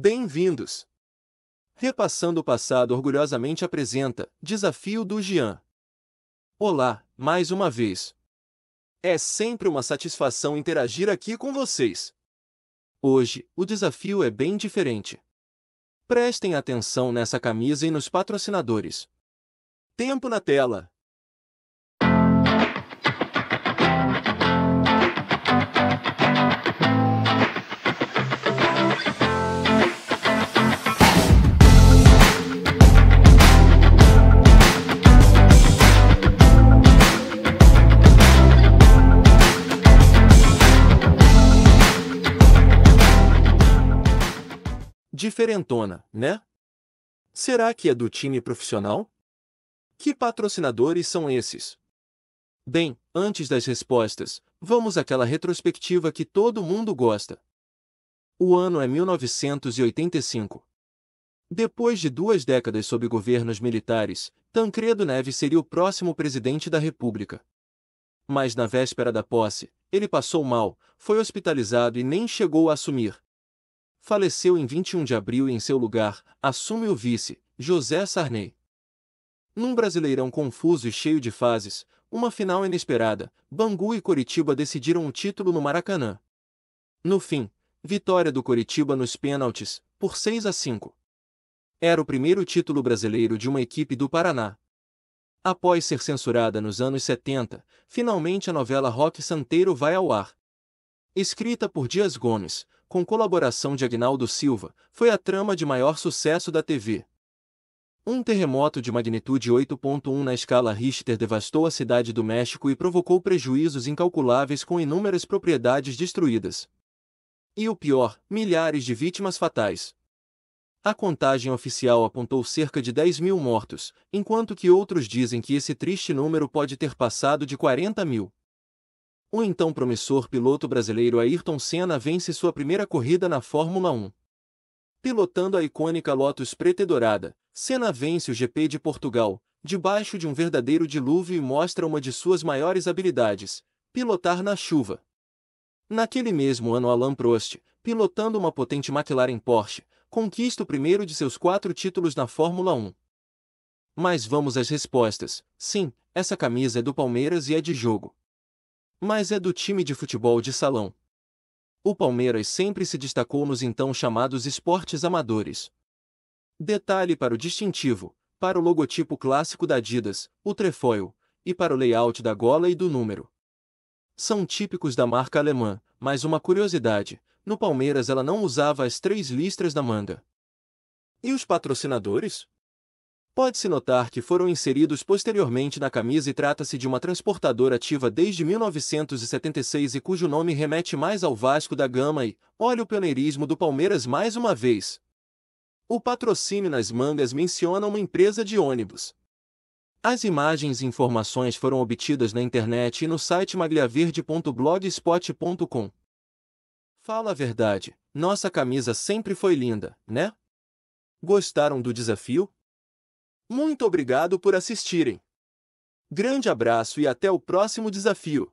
Bem-vindos! Repassando o passado orgulhosamente apresenta Desafio do Jean. Olá, mais uma vez. É sempre uma satisfação interagir aqui com vocês. Hoje, o desafio é bem diferente. Prestem atenção nessa camisa e nos patrocinadores. Tempo na tela. diferentona, né? Será que é do time profissional? Que patrocinadores são esses? Bem, antes das respostas, vamos àquela retrospectiva que todo mundo gosta. O ano é 1985. Depois de duas décadas sob governos militares, Tancredo Neves seria o próximo presidente da República. Mas na véspera da posse, ele passou mal, foi hospitalizado e nem chegou a assumir faleceu em 21 de abril e em seu lugar, assume o vice, José Sarney. Num Brasileirão confuso e cheio de fases, uma final inesperada, Bangu e Coritiba decidiram o título no Maracanã. No fim, vitória do Coritiba nos pênaltis, por 6 a 5. Era o primeiro título brasileiro de uma equipe do Paraná. Após ser censurada nos anos 70, finalmente a novela Rock Santeiro vai ao ar. Escrita por Dias Gomes, com colaboração de Agnaldo Silva, foi a trama de maior sucesso da TV. Um terremoto de magnitude 8.1 na escala Richter devastou a cidade do México e provocou prejuízos incalculáveis com inúmeras propriedades destruídas. E o pior, milhares de vítimas fatais. A contagem oficial apontou cerca de 10 mil mortos, enquanto que outros dizem que esse triste número pode ter passado de 40 mil. O então promissor piloto brasileiro Ayrton Senna vence sua primeira corrida na Fórmula 1. Pilotando a icônica Lotus preta e dourada, Senna vence o GP de Portugal, debaixo de um verdadeiro dilúvio e mostra uma de suas maiores habilidades, pilotar na chuva. Naquele mesmo ano Alain Prost, pilotando uma potente McLaren Porsche, conquista o primeiro de seus quatro títulos na Fórmula 1. Mas vamos às respostas. Sim, essa camisa é do Palmeiras e é de jogo mas é do time de futebol de salão. O Palmeiras sempre se destacou nos então chamados esportes amadores. Detalhe para o distintivo, para o logotipo clássico da Adidas, o trefoil, e para o layout da gola e do número. São típicos da marca alemã, mas uma curiosidade, no Palmeiras ela não usava as três listras da manga. E os patrocinadores? Pode-se notar que foram inseridos posteriormente na camisa e trata-se de uma transportadora ativa desde 1976 e cujo nome remete mais ao Vasco da Gama e, olha o pioneirismo do Palmeiras mais uma vez. O patrocínio nas mangas menciona uma empresa de ônibus. As imagens e informações foram obtidas na internet e no site magliaverde.blogspot.com. Fala a verdade, nossa camisa sempre foi linda, né? Gostaram do desafio? Muito obrigado por assistirem. Grande abraço e até o próximo desafio.